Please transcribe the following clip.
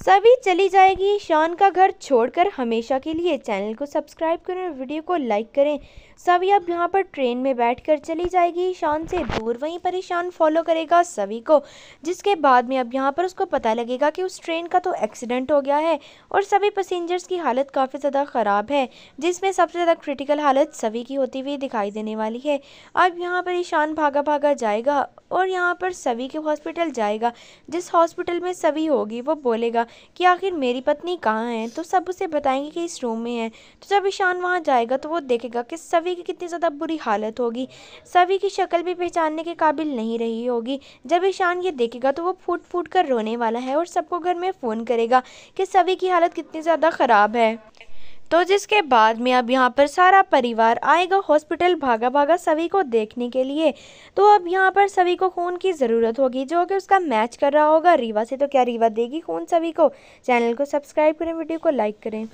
सभी चली जाएगी शान का घर छोड़कर हमेशा के लिए चैनल को सब्सक्राइब करें और वीडियो को लाइक करें सभी अब यहाँ पर ट्रेन में बैठकर चली जाएगी शान से दूर वहीं परेशान फॉलो करेगा सभी को जिसके बाद में अब यहाँ पर उसको पता लगेगा कि उस ट्रेन का तो एक्सीडेंट हो गया है और सभी पैसेंजर्स की हालत काफ़ी ज़्यादा ख़राब है जिसमें सबसे ज़्यादा क्रिटिकल हालत सभी की होती हुई दिखाई देने वाली है अब यहाँ पर ईशान भागा भागा जाएगा और यहाँ पर सभी के हॉस्पिटल जाएगा जिस हॉस्पिटल में सभी होगी वो बोलेगा कि आखिर मेरी पत्नी कहाँ है तो सब उसे बताएंगे कि इस रूम में है तो जब ईशान वहाँ जाएगा तो वो देखेगा कि सभी की कितनी ज़्यादा बुरी हालत होगी सभी की शक्ल भी पहचानने के काबिल नहीं रही होगी जब ईशान ये देखेगा तो वो फूट फूट कर रोने वाला है और सबको घर में फ़ोन करेगा कि सभी की हालत कितनी ज़्यादा ख़राब है तो जिसके बाद में अब यहाँ पर सारा परिवार आएगा हॉस्पिटल भागा भागा सभी को देखने के लिए तो अब यहाँ पर सभी को खून की ज़रूरत होगी जो कि उसका मैच कर रहा होगा रीवा से तो क्या रीवा देगी खून सभी को चैनल को सब्सक्राइब करें वीडियो को लाइक करें